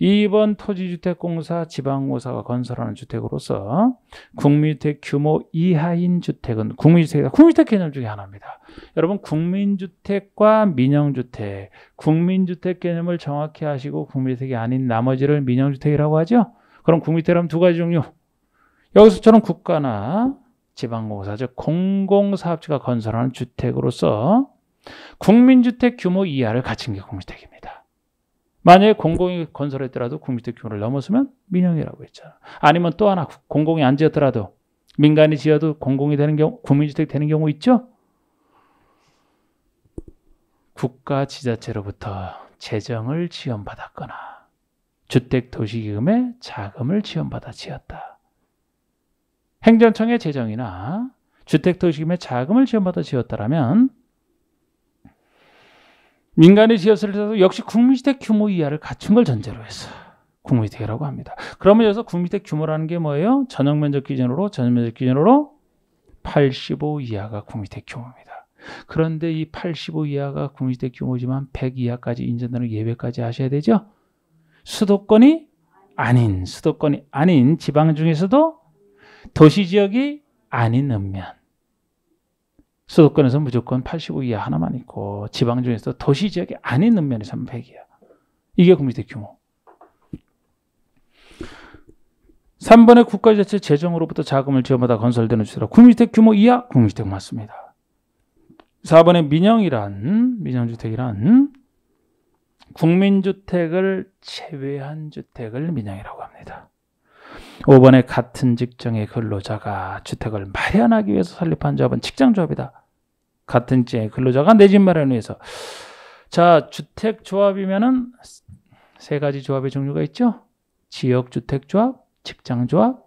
이번 토지주택공사 지방공사가 건설하는 주택으로서 국민주택 규모 이하인 주택은 국민주택이다. 국민주택 개념 중에 하나입니다. 여러분 국민주택과 민영주택, 국민주택 개념을 정확히 하시고 국민주택이 아닌 나머지를 민영주택이라고 하죠. 그럼 국민주택이라면 두 가지 종류. 여기서처럼 국가나 지방공사, 즉 공공사업체가 건설하는 주택으로서 국민주택 규모 이하를 갖춘 게 국민주택입니다. 만약에 공공이 건설했더라도 국민주택 규모를 넘었으면 민영이라고 했잖아. 아니면 또 하나 공공이 안 지었더라도 민간이 지어도 공공이 되는 경우 국민주택 되는 경우 있죠? 국가 지자체로부터 재정을 지원받았거나 주택 도시기금에 자금을 지원받아 지었다. 행정청의 재정이나 주택 도시기금에 자금을 지원받아 지었다라면 민간의 지었을 하때서 역시 국민주택 규모 이하를 갖춘 걸 전제로 해서 국민주대라고 합니다. 그러면 여기서 국민주택 규모라는 게 뭐예요? 전용 면적 기준으로 전용 면적 기준으로 85 이하가 국민주택 규모입니다. 그런데 이 85 이하가 국민주택 규모지만 100 이하까지 인정되는 예외까지 하셔야 되죠. 수도권이 아닌 수도권이 아닌 지방 중에서도 도시 지역이 아닌 읍면 수도권에서 무조건 85 이하 하나만 있고 지방 중에서 도시 지역이 아닌 읍 면에서는 100이야. 이게 국민대 규모. 3번의 국가자체 재정으로부터 자금을 지원받아 건설되는 주택 국민주택 규모 이하 국민주택 맞습니다. 4번의 민영이란 민영주택이란 국민주택을 제외한 주택을 민영이라고 합니다. 5번에 같은 직종의 근로자가 주택을 마련하기 위해서 설립한 조합은 직장조합이다. 같은 직종의 근로자가 내 집 마련을 위해서. 자, 주택조합이면은 세 가지 조합의 종류가 있죠. 지역주택조합, 직장조합,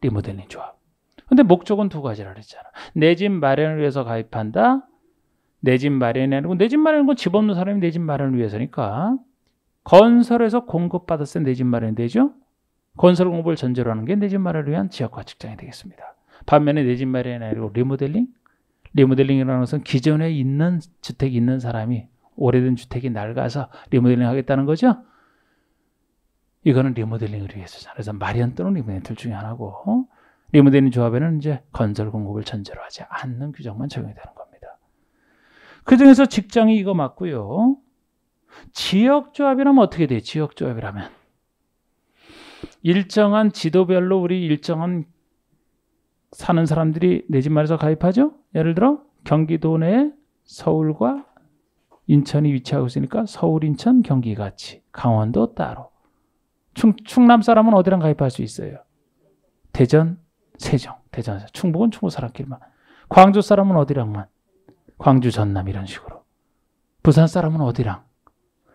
리모델링 조합. 근데 목적은 두 가지라 그랬잖아. 내 집 마련을 위해서 가입한다. 내 집 마련이 아니고 내 집 마련은 건집 없는 사람이 내 집 마련을 위해서니까. 건설에서 공급받았을 때 내 집 마련이 되죠. 건설 공업을 전제로 하는 게 내 집 마련을 위한 지역화 직장이 되겠습니다. 반면에 내 집 마련이 아니고 리모델링? 리모델링이라는 것은 기존에 있는 주택이 있는 사람이 오래된 주택이 낡아서 리모델링 하겠다는 거죠? 이거는 리모델링을 위해서잖아요. 그래서 마련 또는 리모델링 둘 중에 하나고 어? 리모델링 조합에는 이제 건설 공급을 전제로 하지 않는 규정만 적용이 되는 겁니다. 그 중에서 직장이 이거 맞고요. 지역조합이라면 어떻게 돼요? 지역조합이라면 일정한 지도별로 우리 일정한 사는 사람들이 내집 마련해서 가입하죠. 예를 들어 경기도 내에 서울과 인천이 위치하고 있으니까 서울, 인천, 경기 같이 강원도 따로 충, 충남 사람은 어디랑 가입할 수 있어요? 대전, 세종, 대전, 충북은 충북 사람끼리만 광주 사람은 어디랑만 광주, 전남 이런 식으로 부산 사람은 어디랑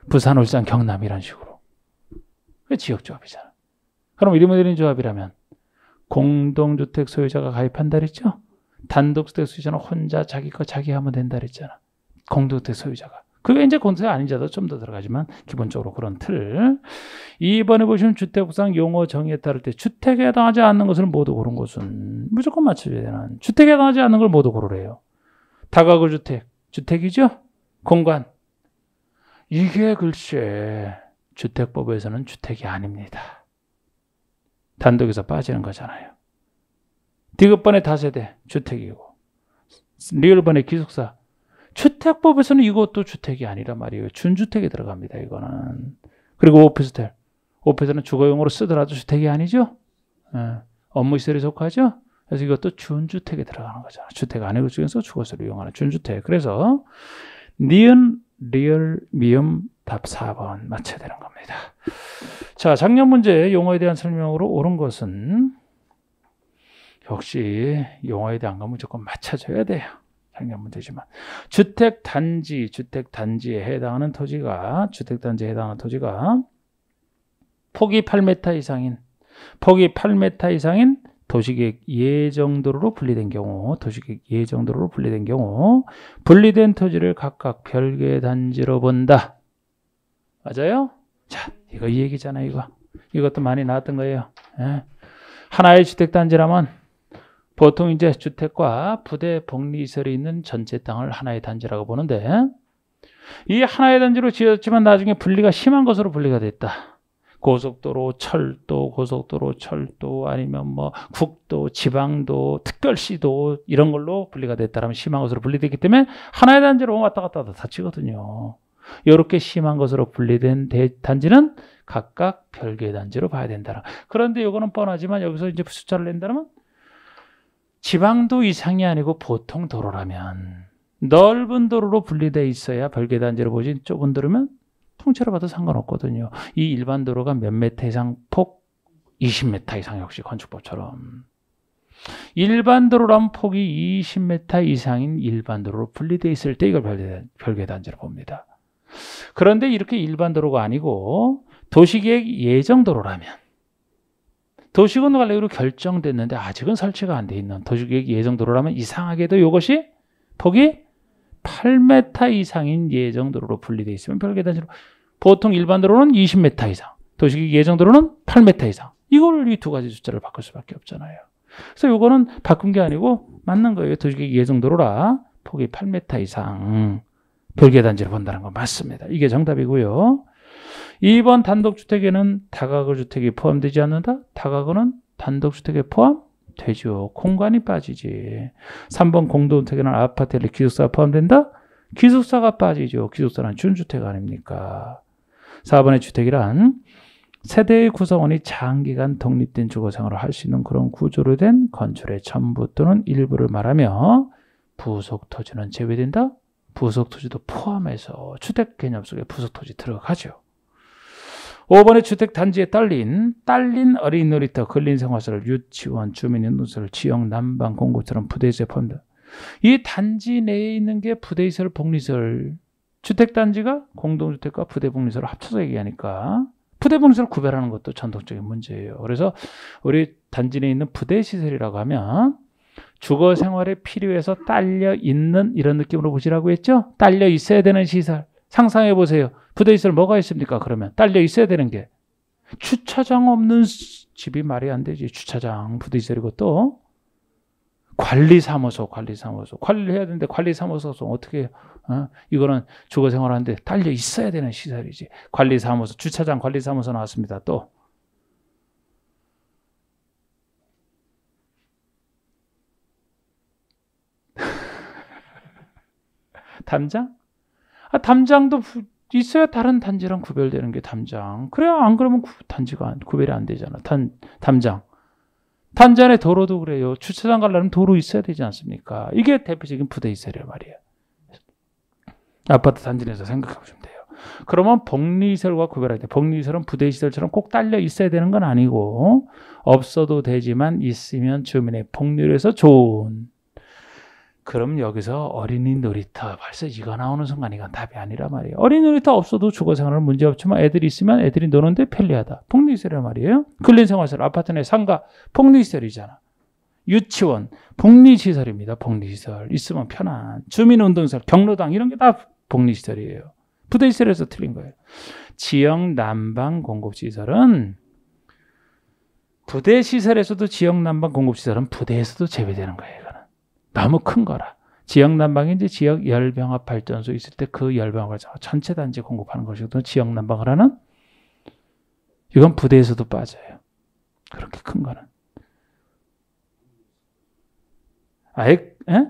부산, 울산, 경남 이런 식으로 그 지역 조합이잖아 그럼 이름을드린 조합이라면 공동주택 소유자가 가입한다 그랬죠? 단독주택 소유자는 혼자 자기 거 자기 하면 된다 그랬잖아. 공동주택 소유자가. 그게 이제 공동주택 아닌 자도 좀 더 들어가지만 기본적으로 그런 틀. 이번에 보시면 주택국상 용어 정의에 따를 때 주택에 해당하지 않는 것을 모두 고른 것은 무조건 맞춰줘야 되는 주택에 해당하지 않는 걸 모두 고르래요. 다가구 주택, 주택이죠? 공간. 이게 글쎄 주택법에서는 주택이 아닙니다. 단독에서 빠지는 거잖아요. 디귿번에 다세대 주택이고 리을번에 기숙사 주택법에서는 이것도 주택이 아니라 말이에요. 준주택에 들어갑니다. 이거는. 그리고 오피스텔. 오피스텔은 주거용으로 쓰더라도 주택이 아니죠. 예. 업무시설에 속하죠. 그래서 이것도 준주택에 들어가는 거죠. 주택 아니고 중에서 주거소를 이용하는 준주택. 그래서 니은, 리얼, 미음 답 4번 맞춰야 되는 겁니다. 자, 작년 문제 용어에 대한 설명으로 옳은 것은 역시 용어에 대한 건 무조건 맞춰줘야 돼요. 작년 문제지만 주택 단지, 주택 단지에 해당하는 토지가 주택 단지에 해당하는 토지가 폭이 8m 이상인 폭이 8m 이상인 도시계획 예정도로 분리된 경우, 도시계획 예정도로 분리된 경우 분리된 토지를 각각 별개 단지로 본다. 맞아요? 자, 이거 이 얘기잖아요, 이거. 이것도 많이 나왔던 거예요. 예. 하나의 주택단지라면 보통 이제 주택과 부대 복리시설이 있는 전체 땅을 하나의 단지라고 보는데 이 하나의 단지로 지었지만 나중에 분리가 심한 것으로 분리가 됐다. 고속도로, 철도, 고속도로, 철도 아니면 뭐 국도, 지방도, 특별시도 이런 걸로 분리가 됐다라면 심한 것으로 분리됐기 때문에 하나의 단지로 왔다 갔다 다 다치거든요. 이렇게 심한 것으로 분리된 단지는 각각 별개 단지로 봐야 된다. 그런데 이거는 뻔하지만 여기서 이제 숫자를 낸다면 지방도 이상이 아니고 보통 도로라면 넓은 도로로 분리되어 있어야 별개 단지로 보지 좁은 도로면 통째로 봐도 상관없거든요. 이 일반 도로가 몇 메타 이상 폭 20m 이상 역시 건축법처럼 일반 도로란 폭이 20m 이상인 일반 도로로 분리돼 있을 때 이걸 별개 단지로 봅니다. 그런데 이렇게 일반 도로가 아니고 도시계획 예정 도로라면 도시군 관리로 결정됐는데 아직은 설치가 안 돼 있는 도시계획 예정 도로라면 이상하게도 이것이 폭이 8m 이상인 예정 도로로 분리되어 있으면 별개 단위로 보통 일반 도로는 20m 이상 도시계획 예정 도로는 8m 이상 이걸 이 두 가지 숫자를 바꿀 수밖에 없잖아요. 그래서 이거는 바꾼 게 아니고 맞는 거예요. 도시계획 예정 도로라 폭이 8m 이상 별개 단지를 본다는 거 맞습니다. 이게 정답이고요. 2번 단독주택에는 다가구 주택이 포함되지 않는다. 다가구는 단독주택에 포함되죠. 공간이 빠지지. 3번 공동주택에는 아파트에 기숙사가 포함된다. 기숙사가 빠지죠. 기숙사는 준주택 아닙니까? 4번의 주택이란 세대의 구성원이 장기간 독립된 주거생활을 할 수 있는 그런 구조로 된 건축의 전부 또는 일부를 말하며 부속 토지는 제외된다. 부속 토지도 포함해서 주택 개념 속에 부속 토지 들어가죠. 5번의 주택 단지에 딸린 딸린 어린 놀이터, 근린 생활설 유치원, 주민인도설 지역 난방 공급처럼 부대시설 포함돼. 이 단지 내에 있는 게 부대시설, 복리설. 주택 단지가 공동주택과 부대 복리설을 합쳐서 얘기하니까 부대 복리설 구별하는 것도 전통적인 문제예요. 그래서 우리 단지 내에 있는 부대 시설이라고 하면 주거 생활에 필요해서 딸려 있는 이런 느낌으로 보시라고 했죠? 딸려 있어야 되는 시설. 상상해 보세요. 부대 시설 뭐가 있습니까? 그러면 딸려 있어야 되는 게 주차장 없는 집이 말이 안 되지. 주차장 부대 시설이고 또 관리사무소, 관리사무소. 관리해야 되는데 관리사무소 어떻게 해요? 어? 이거는 주거 생활하는데 딸려 있어야 되는 시설이지. 관리사무소, 주차장 관리사무소 나왔습니다. 또 담장? 아, 담장도 있어야 다른 단지랑 구별되는 게 담장. 그래야 안 그러면 구, 단지가 안, 구별이 안 되잖아. 단, 담장. 단전의 도로도 그래요. 주차장 가려면 도로 있어야 되지 않습니까? 이게 대표적인 부대이세를 말이에요. 아파트 단지에서 생각해 보시면 돼요. 그러면 복리시설과 구별할 때 복리시설은 부대시설처럼 꼭 딸려 있어야 되는 건 아니고 없어도 되지만 있으면 주민의 복률에서 좋은 그럼 여기서 어린이 놀이터 벌써 이거 나오는 순간 이건 답이 아니라 말이에요. 어린이 놀이터 없어도 주거 생활은 문제 없지만 애들이 있으면 애들이 노는데 편리하다. 폭리시설이란 말이에요. 근린 생활시설, 아파트 내 상가, 폭리시설이잖아. 유치원, 복리시설입니다. 복리시설. 있으면 편한. 주민운동설, 경로당 이런 게 다 복리시설이에요. 부대시설에서 틀린 거예요. 지역 난방 공급시설은 부대시설에서도 지역 난방 공급시설은 부대에서도 제외되는 거예요. 너무 큰 거라. 지역 난방인지 지역 열병합 발전소 있을 때 그 열병합 전체 단지 공급하는 것이거든요. 지역 난방을 하는 이건 부대에서도 빠져요. 그렇게 큰 거는. 아예 에? 예?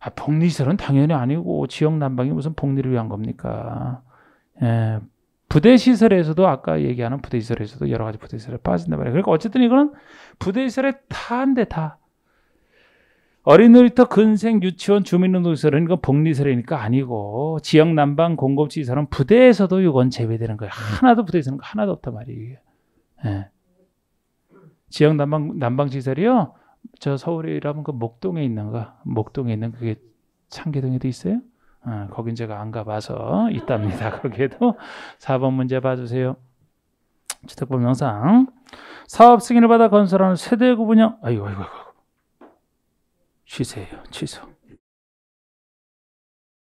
아, 복리설은 당연히 아니고 지역 난방이 무슨 복리를 위한 겁니까? 예, 부대 시설에서도 아까 얘기하는 부대 시설에서도 여러 가지 부대 시설에 빠진단 말이에요. 그러니까 어쨌든 이거는 부대 시설에 다한데 다. 어린이놀이터 근생 유치원 주민운동시설은 이건 복리설이니까 아니고 지역 난방 공급지시설은 부대에서도 이건 제외되는 거예요. 하나도 부대에서는 하나도 없단 말이에요. 예. 지역 난방 난방 시설이요. 저 서울이라면 그 목동에 있는가? 목동에 있는 그게 창계동에도 있어요? 어, 거긴 제가 안 가봐서 있답니다. 거기에도 4번 문제 봐주세요. 주택법령상 사업 승인을 받아 건설하는 세대 구분형 아이고 아이고 아이고 쉬세요. 취소.